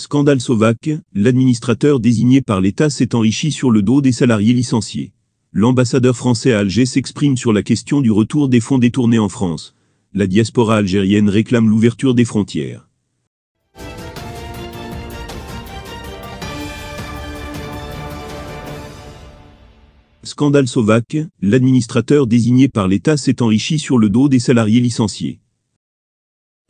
Scandale slovaque, l'administrateur désigné par l'État s'est enrichi sur le dos des salariés licenciés. L'ambassadeur français à Alger s'exprime sur la question du retour des fonds détournés en France. La diaspora algérienne réclame l'ouverture des frontières. Scandale slovaque, l'administrateur désigné par l'État s'est enrichi sur le dos des salariés licenciés.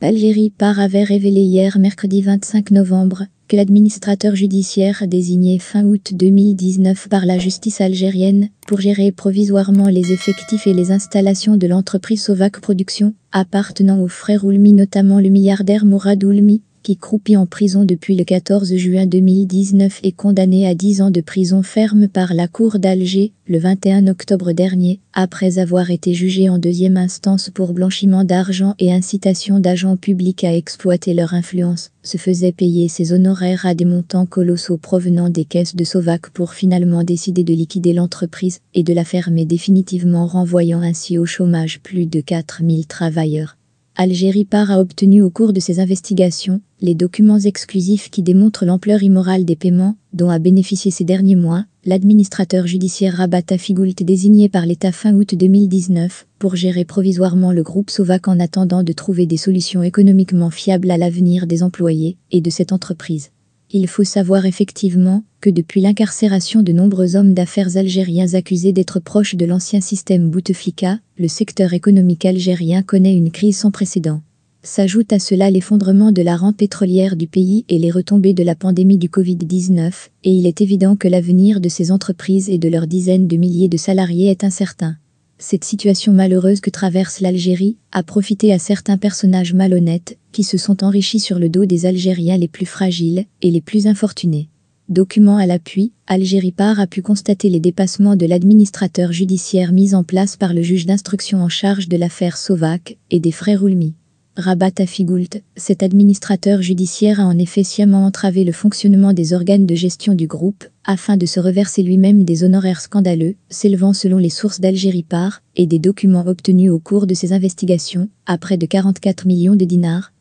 Algérie Par avait révélé hier mercredi 25 novembre que l'administrateur judiciaire désigné fin août 2019 par la justice algérienne pour gérer provisoirement les effectifs et les installations de l'entreprise Sovac Productions, appartenant aux frères Oulmi notamment le milliardaire Mourad Oulmi, qui croupit en prison depuis le 14 juin 2019 et condamné à 10 ans de prison ferme par la Cour d'Alger le 21 octobre dernier, après avoir été jugé en deuxième instance pour blanchiment d'argent et incitation d'agents publics à exploiter leur influence, se faisait payer ses honoraires à des montants colossaux provenant des caisses de Sovac pour finalement décider de liquider l'entreprise et de la fermer définitivement renvoyant ainsi au chômage plus de 4000 travailleurs. Algérie part a obtenu au cours de ses investigations les documents exclusifs qui démontrent l'ampleur immorale des paiements dont a bénéficié ces derniers mois l'administrateur judiciaire Rabata Figoult désigné par l'État fin août 2019 pour gérer provisoirement le groupe Sovac en attendant de trouver des solutions économiquement fiables à l'avenir des employés et de cette entreprise. Il faut savoir effectivement que depuis l'incarcération de nombreux hommes d'affaires algériens accusés d'être proches de l'ancien système Bouteflika, le secteur économique algérien connaît une crise sans précédent. S'ajoute à cela l'effondrement de la rente pétrolière du pays et les retombées de la pandémie du Covid-19, et il est évident que l'avenir de ces entreprises et de leurs dizaines de milliers de salariés est incertain cette situation malheureuse que traverse l'Algérie a profité à certains personnages malhonnêtes qui se sont enrichis sur le dos des Algériens les plus fragiles et les plus infortunés. Document à l'appui, Algérie Part a pu constater les dépassements de l'administrateur judiciaire mis en place par le juge d'instruction en charge de l'affaire Sovac et des frères Oulmi. Rabat Afigult, cet administrateur judiciaire a en effet sciemment entravé le fonctionnement des organes de gestion du groupe, afin de se reverser lui-même des honoraires scandaleux, s'élevant selon les sources d'Algérie par, et des documents obtenus au cours de ses investigations, à près de 44 millions de dinars.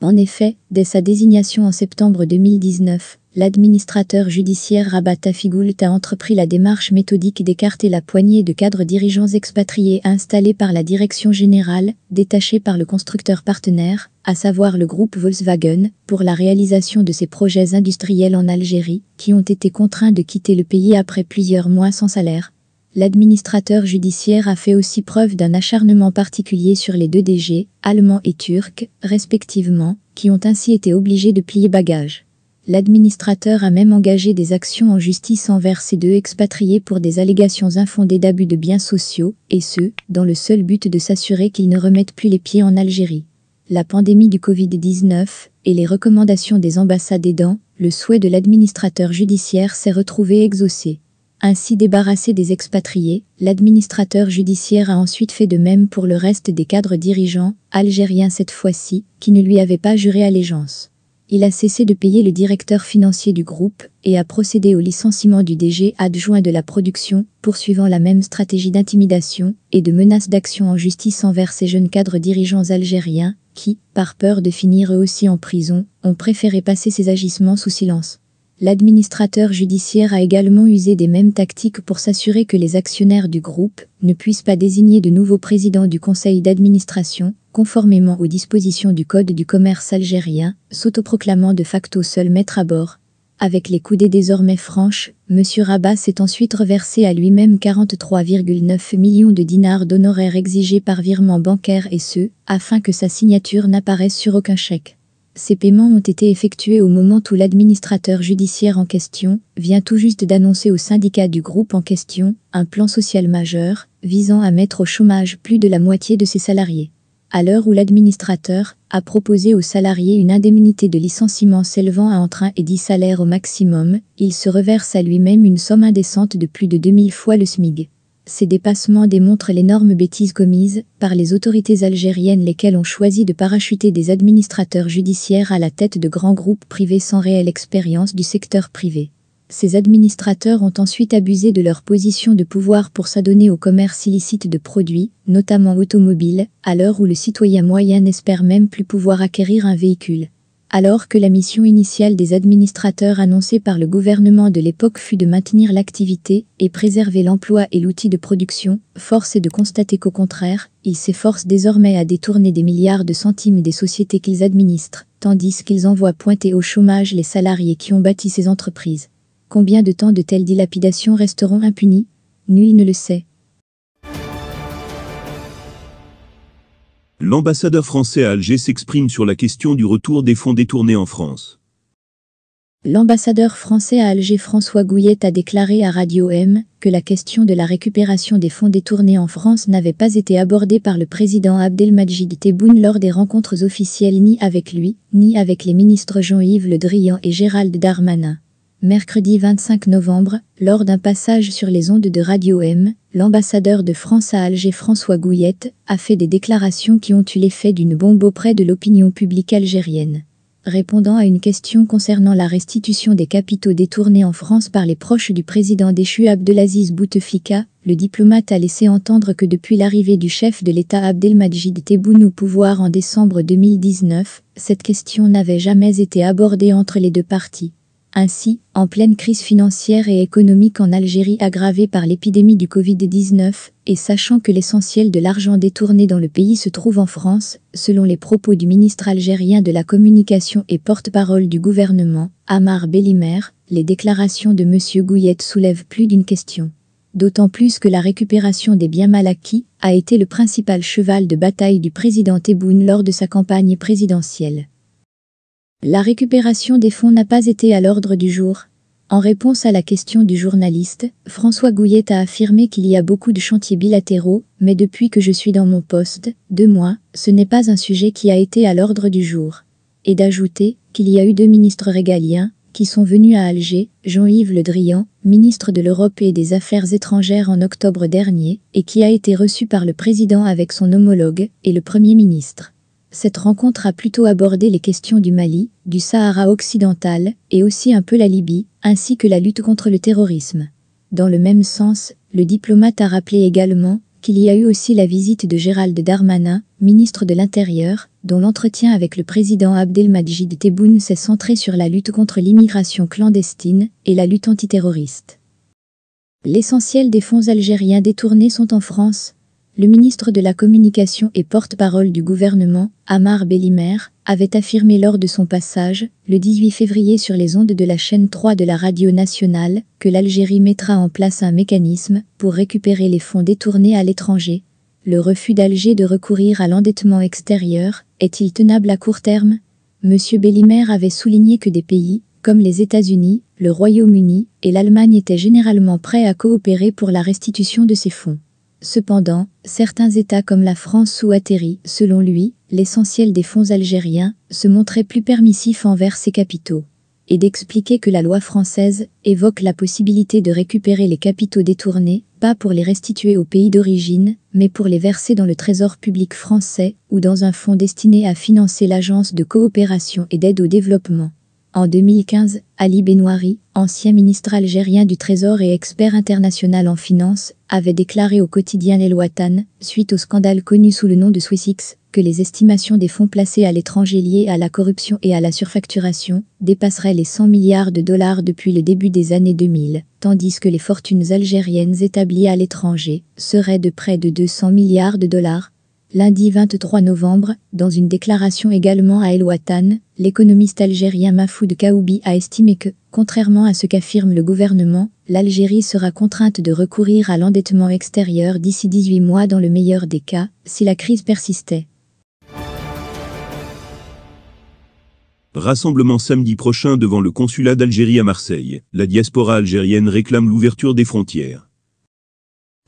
En effet, dès sa désignation en septembre 2019, l'administrateur judiciaire Rabat Afigoult a entrepris la démarche méthodique d'écarter la poignée de cadres dirigeants expatriés installés par la direction générale, détachés par le constructeur partenaire, à savoir le groupe Volkswagen, pour la réalisation de ses projets industriels en Algérie, qui ont été contraints de quitter le pays après plusieurs mois sans salaire. L'administrateur judiciaire a fait aussi preuve d'un acharnement particulier sur les deux DG, allemands et turcs, respectivement, qui ont ainsi été obligés de plier bagages. L'administrateur a même engagé des actions en justice envers ces deux expatriés pour des allégations infondées d'abus de biens sociaux, et ce, dans le seul but de s'assurer qu'ils ne remettent plus les pieds en Algérie. La pandémie du Covid-19 et les recommandations des ambassades aidant, le souhait de l'administrateur judiciaire s'est retrouvé exaucé. Ainsi débarrassé des expatriés, l'administrateur judiciaire a ensuite fait de même pour le reste des cadres dirigeants, algériens cette fois-ci, qui ne lui avaient pas juré allégeance il a cessé de payer le directeur financier du groupe et a procédé au licenciement du DG adjoint de la production, poursuivant la même stratégie d'intimidation et de menace d'action en justice envers ces jeunes cadres dirigeants algériens qui, par peur de finir eux aussi en prison, ont préféré passer ces agissements sous silence. L'administrateur judiciaire a également usé des mêmes tactiques pour s'assurer que les actionnaires du groupe ne puissent pas désigner de nouveaux présidents du conseil d'administration, conformément aux dispositions du Code du commerce algérien, s'autoproclamant de facto seul maître à bord. Avec les coudées désormais franches, M. Rabat s'est ensuite reversé à lui-même 43,9 millions de dinars d'honoraires exigés par virement bancaire et ce, afin que sa signature n'apparaisse sur aucun chèque. Ces paiements ont été effectués au moment où l'administrateur judiciaire en question vient tout juste d'annoncer au syndicat du groupe en question un plan social majeur visant à mettre au chômage plus de la moitié de ses salariés. À l'heure où l'administrateur a proposé aux salariés une indemnité de licenciement s'élevant à entre 1 et 10 salaires au maximum, il se reverse à lui-même une somme indécente de plus de 2000 fois le SMIG. Ces dépassements démontrent l'énorme bêtise commise par les autorités algériennes lesquelles ont choisi de parachuter des administrateurs judiciaires à la tête de grands groupes privés sans réelle expérience du secteur privé. Ces administrateurs ont ensuite abusé de leur position de pouvoir pour s'adonner au commerce illicite de produits, notamment automobiles, à l'heure où le citoyen moyen n'espère même plus pouvoir acquérir un véhicule alors que la mission initiale des administrateurs annoncée par le gouvernement de l'époque fut de maintenir l'activité et préserver l'emploi et l'outil de production, force est de constater qu'au contraire, ils s'efforcent désormais à détourner des milliards de centimes des sociétés qu'ils administrent, tandis qu'ils envoient pointer au chômage les salariés qui ont bâti ces entreprises. Combien de temps de telles dilapidations resteront impunies Nul ne le sait. L'ambassadeur français à Alger s'exprime sur la question du retour des fonds détournés en France. L'ambassadeur français à Alger François Gouyette a déclaré à Radio M que la question de la récupération des fonds détournés en France n'avait pas été abordée par le président Abdelmajid Tebboune lors des rencontres officielles ni avec lui, ni avec les ministres Jean-Yves Le Drian et Gérald Darmanin mercredi 25 novembre, lors d'un passage sur les ondes de Radio M, l'ambassadeur de France à Alger François Gouillette a fait des déclarations qui ont eu l'effet d'une bombe auprès de l'opinion publique algérienne. Répondant à une question concernant la restitution des capitaux détournés en France par les proches du président déchu Abdelaziz Bouteflika, le diplomate a laissé entendre que depuis l'arrivée du chef de l'État Abdelmajid Tebboune au pouvoir en décembre 2019, cette question n'avait jamais été abordée entre les deux parties. Ainsi, en pleine crise financière et économique en Algérie aggravée par l'épidémie du Covid-19, et sachant que l'essentiel de l'argent détourné dans le pays se trouve en France, selon les propos du ministre algérien de la Communication et porte-parole du gouvernement, Amar Bellimer, les déclarations de M. Gouillette soulèvent plus d'une question. D'autant plus que la récupération des biens mal acquis a été le principal cheval de bataille du président Tebboune lors de sa campagne présidentielle. La récupération des fonds n'a pas été à l'ordre du jour. En réponse à la question du journaliste, François Gouillet a affirmé qu'il y a beaucoup de chantiers bilatéraux, mais depuis que je suis dans mon poste, deux mois, ce n'est pas un sujet qui a été à l'ordre du jour. Et d'ajouter qu'il y a eu deux ministres régaliens qui sont venus à Alger, Jean-Yves Le Drian, ministre de l'Europe et des Affaires étrangères en octobre dernier, et qui a été reçu par le président avec son homologue et le Premier ministre. Cette rencontre a plutôt abordé les questions du Mali, du Sahara occidental et aussi un peu la Libye, ainsi que la lutte contre le terrorisme. Dans le même sens, le diplomate a rappelé également qu'il y a eu aussi la visite de Gérald Darmanin, ministre de l'Intérieur, dont l'entretien avec le président Abdelmadjid Tebboune s'est centré sur la lutte contre l'immigration clandestine et la lutte antiterroriste. L'essentiel des fonds algériens détournés sont en France, le ministre de la Communication et porte-parole du gouvernement, Amar Bellimer, avait affirmé lors de son passage, le 18 février sur les ondes de la chaîne 3 de la radio nationale, que l'Algérie mettra en place un mécanisme pour récupérer les fonds détournés à l'étranger. Le refus d'Alger de recourir à l'endettement extérieur est-il tenable à court terme M. Bellimer avait souligné que des pays, comme les États-Unis, le Royaume-Uni et l'Allemagne étaient généralement prêts à coopérer pour la restitution de ces fonds. Cependant, certains États comme la France ou atterri, selon lui, l'essentiel des fonds algériens, se montraient plus permissifs envers ces capitaux et d'expliquer que la loi française évoque la possibilité de récupérer les capitaux détournés, pas pour les restituer au pays d'origine, mais pour les verser dans le trésor public français ou dans un fonds destiné à financer l'agence de coopération et d'aide au développement. En 2015, Ali Benouari, ancien ministre algérien du Trésor et expert international en finances, avait déclaré au quotidien les Watan, suite au scandale connu sous le nom de Swissix, que les estimations des fonds placés à l'étranger liés à la corruption et à la surfacturation dépasseraient les 100 milliards de dollars depuis le début des années 2000, tandis que les fortunes algériennes établies à l'étranger seraient de près de 200 milliards de dollars, Lundi 23 novembre, dans une déclaration également à El Watan, l'économiste algérien Mafoud Kaoubi a estimé que, contrairement à ce qu'affirme le gouvernement, l'Algérie sera contrainte de recourir à l'endettement extérieur d'ici 18 mois dans le meilleur des cas, si la crise persistait. Rassemblement samedi prochain devant le consulat d'Algérie à Marseille. La diaspora algérienne réclame l'ouverture des frontières.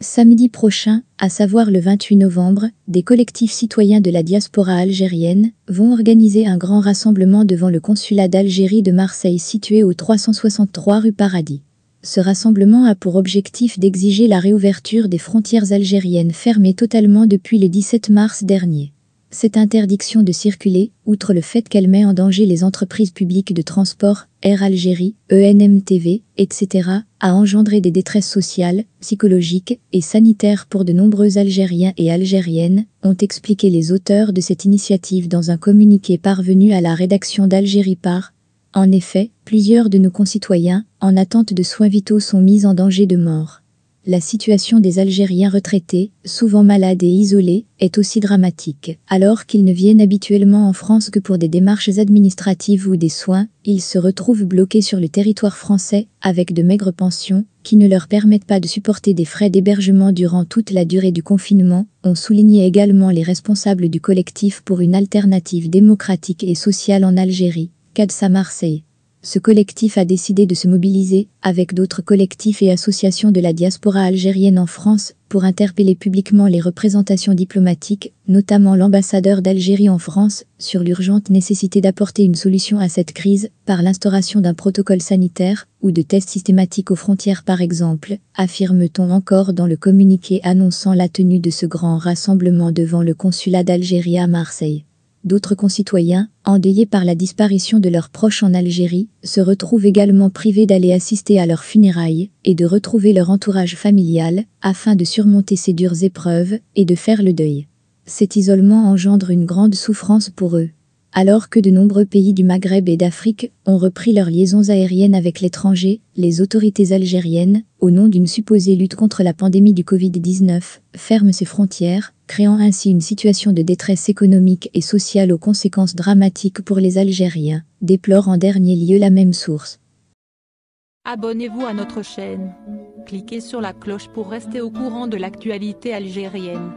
Samedi prochain, à savoir le 28 novembre, des collectifs citoyens de la diaspora algérienne vont organiser un grand rassemblement devant le consulat d'Algérie de Marseille situé au 363 rue Paradis. Ce rassemblement a pour objectif d'exiger la réouverture des frontières algériennes fermées totalement depuis le 17 mars dernier. Cette interdiction de circuler, outre le fait qu'elle met en danger les entreprises publiques de transport, Air Algérie, ENMTV, etc., a engendré des détresses sociales, psychologiques et sanitaires pour de nombreux Algériens et Algériennes, ont expliqué les auteurs de cette initiative dans un communiqué parvenu à la rédaction d'Algérie par. En effet, plusieurs de nos concitoyens, en attente de soins vitaux, sont mis en danger de mort. La situation des Algériens retraités, souvent malades et isolés, est aussi dramatique. Alors qu'ils ne viennent habituellement en France que pour des démarches administratives ou des soins, ils se retrouvent bloqués sur le territoire français, avec de maigres pensions, qui ne leur permettent pas de supporter des frais d'hébergement durant toute la durée du confinement, ont souligné également les responsables du collectif pour une alternative démocratique et sociale en Algérie, KADSA Marseille ce collectif a décidé de se mobiliser avec d'autres collectifs et associations de la diaspora algérienne en France pour interpeller publiquement les représentations diplomatiques, notamment l'ambassadeur d'Algérie en France, sur l'urgente nécessité d'apporter une solution à cette crise par l'instauration d'un protocole sanitaire ou de tests systématiques aux frontières par exemple, affirme-t-on encore dans le communiqué annonçant la tenue de ce grand rassemblement devant le consulat d'Algérie à Marseille. D'autres concitoyens, endeuillés par la disparition de leurs proches en Algérie, se retrouvent également privés d'aller assister à leurs funérailles et de retrouver leur entourage familial afin de surmonter ces dures épreuves et de faire le deuil. Cet isolement engendre une grande souffrance pour eux. Alors que de nombreux pays du Maghreb et d'Afrique ont repris leurs liaisons aériennes avec l'étranger, les autorités algériennes, au nom d'une supposée lutte contre la pandémie du Covid-19, ferment ses frontières, créant ainsi une situation de détresse économique et sociale aux conséquences dramatiques pour les Algériens, déplore en dernier lieu la même source. Abonnez-vous à notre chaîne. Cliquez sur la cloche pour rester au courant de l'actualité algérienne.